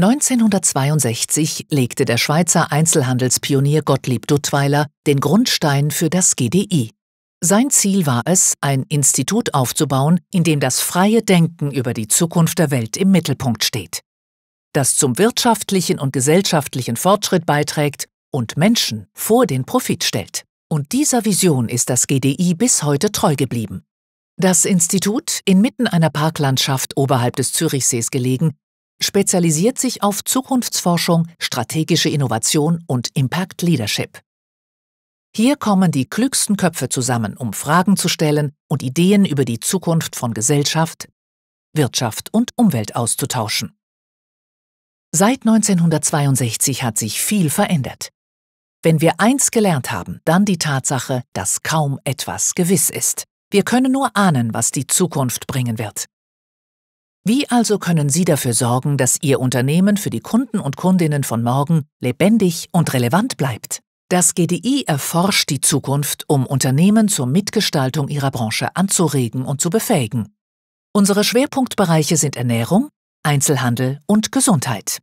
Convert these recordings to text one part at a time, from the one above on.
1962 legte der Schweizer Einzelhandelspionier Gottlieb Duttweiler den Grundstein für das GDI. Sein Ziel war es, ein Institut aufzubauen, in dem das freie Denken über die Zukunft der Welt im Mittelpunkt steht, das zum wirtschaftlichen und gesellschaftlichen Fortschritt beiträgt und Menschen vor den Profit stellt. Und dieser Vision ist das GDI bis heute treu geblieben. Das Institut, inmitten einer Parklandschaft oberhalb des Zürichsees gelegen, spezialisiert sich auf Zukunftsforschung, strategische Innovation und Impact Leadership. Hier kommen die klügsten Köpfe zusammen, um Fragen zu stellen und Ideen über die Zukunft von Gesellschaft, Wirtschaft und Umwelt auszutauschen. Seit 1962 hat sich viel verändert. Wenn wir eins gelernt haben, dann die Tatsache, dass kaum etwas gewiss ist. Wir können nur ahnen, was die Zukunft bringen wird. Wie also können Sie dafür sorgen, dass Ihr Unternehmen für die Kunden und Kundinnen von morgen lebendig und relevant bleibt? Das GDI erforscht die Zukunft, um Unternehmen zur Mitgestaltung ihrer Branche anzuregen und zu befähigen. Unsere Schwerpunktbereiche sind Ernährung, Einzelhandel und Gesundheit.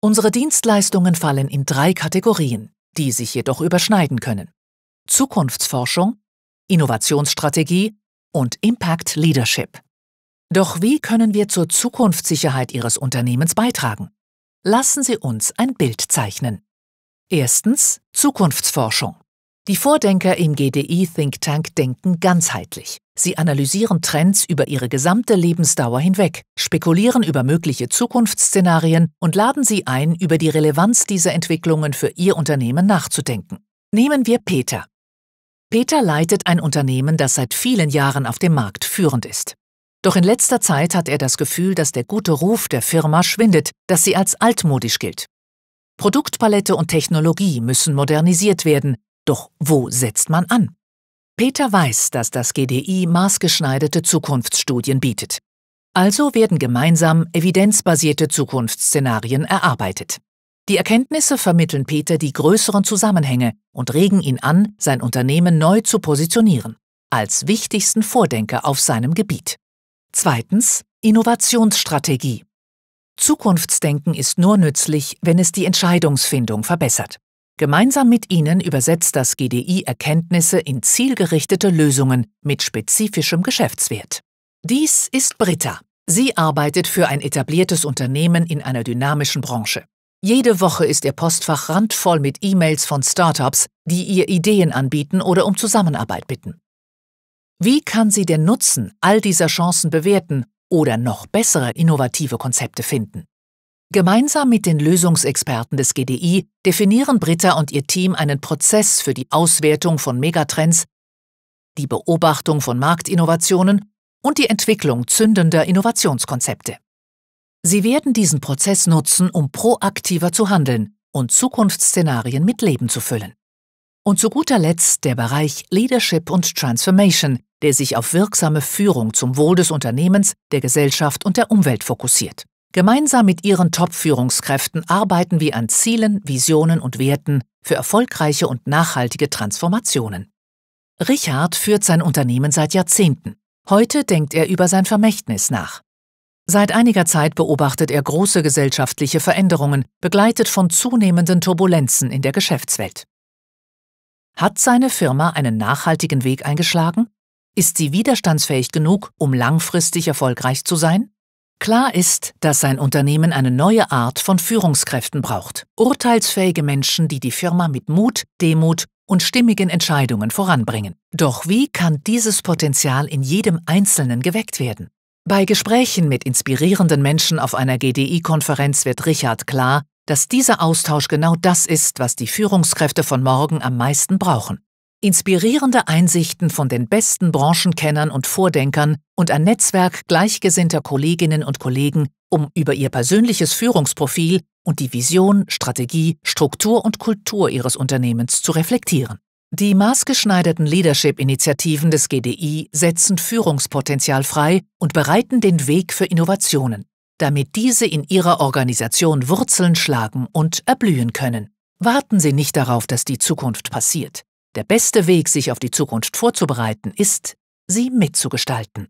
Unsere Dienstleistungen fallen in drei Kategorien, die sich jedoch überschneiden können. Zukunftsforschung, Innovationsstrategie und Impact Leadership. Doch wie können wir zur Zukunftssicherheit Ihres Unternehmens beitragen? Lassen Sie uns ein Bild zeichnen. Erstens Zukunftsforschung. Die Vordenker im GDI Think Tank denken ganzheitlich. Sie analysieren Trends über ihre gesamte Lebensdauer hinweg, spekulieren über mögliche Zukunftsszenarien und laden sie ein, über die Relevanz dieser Entwicklungen für ihr Unternehmen nachzudenken. Nehmen wir Peter. Peter leitet ein Unternehmen, das seit vielen Jahren auf dem Markt führend ist. Doch in letzter Zeit hat er das Gefühl, dass der gute Ruf der Firma schwindet, dass sie als altmodisch gilt. Produktpalette und Technologie müssen modernisiert werden, doch wo setzt man an? Peter weiß, dass das GDI maßgeschneiderte Zukunftsstudien bietet. Also werden gemeinsam evidenzbasierte Zukunftsszenarien erarbeitet. Die Erkenntnisse vermitteln Peter die größeren Zusammenhänge und regen ihn an, sein Unternehmen neu zu positionieren, als wichtigsten Vordenker auf seinem Gebiet. Zweitens Innovationsstrategie. Zukunftsdenken ist nur nützlich, wenn es die Entscheidungsfindung verbessert. Gemeinsam mit Ihnen übersetzt das GDI Erkenntnisse in zielgerichtete Lösungen mit spezifischem Geschäftswert. Dies ist Britta. Sie arbeitet für ein etabliertes Unternehmen in einer dynamischen Branche. Jede Woche ist ihr Postfach randvoll mit E-Mails von Startups, die ihr Ideen anbieten oder um Zusammenarbeit bitten. Wie kann sie den Nutzen all dieser Chancen bewerten oder noch bessere innovative Konzepte finden? Gemeinsam mit den Lösungsexperten des GDI definieren Britta und ihr Team einen Prozess für die Auswertung von Megatrends, die Beobachtung von Marktinnovationen und die Entwicklung zündender Innovationskonzepte. Sie werden diesen Prozess nutzen, um proaktiver zu handeln und Zukunftsszenarien mit Leben zu füllen. Und zu guter Letzt der Bereich Leadership und Transformation, der sich auf wirksame Führung zum Wohl des Unternehmens, der Gesellschaft und der Umwelt fokussiert. Gemeinsam mit ihren Top-Führungskräften arbeiten wir an Zielen, Visionen und Werten für erfolgreiche und nachhaltige Transformationen. Richard führt sein Unternehmen seit Jahrzehnten. Heute denkt er über sein Vermächtnis nach. Seit einiger Zeit beobachtet er große gesellschaftliche Veränderungen, begleitet von zunehmenden Turbulenzen in der Geschäftswelt. Hat seine Firma einen nachhaltigen Weg eingeschlagen? Ist sie widerstandsfähig genug, um langfristig erfolgreich zu sein? Klar ist, dass sein Unternehmen eine neue Art von Führungskräften braucht. Urteilsfähige Menschen, die die Firma mit Mut, Demut und stimmigen Entscheidungen voranbringen. Doch wie kann dieses Potenzial in jedem Einzelnen geweckt werden? Bei Gesprächen mit inspirierenden Menschen auf einer GDI-Konferenz wird Richard klar, dass dieser Austausch genau das ist, was die Führungskräfte von morgen am meisten brauchen. Inspirierende Einsichten von den besten Branchenkennern und Vordenkern und ein Netzwerk gleichgesinnter Kolleginnen und Kollegen, um über ihr persönliches Führungsprofil und die Vision, Strategie, Struktur und Kultur ihres Unternehmens zu reflektieren. Die maßgeschneiderten Leadership-Initiativen des GDI setzen Führungspotenzial frei und bereiten den Weg für Innovationen, damit diese in ihrer Organisation Wurzeln schlagen und erblühen können. Warten Sie nicht darauf, dass die Zukunft passiert. Der beste Weg, sich auf die Zukunft vorzubereiten, ist, sie mitzugestalten.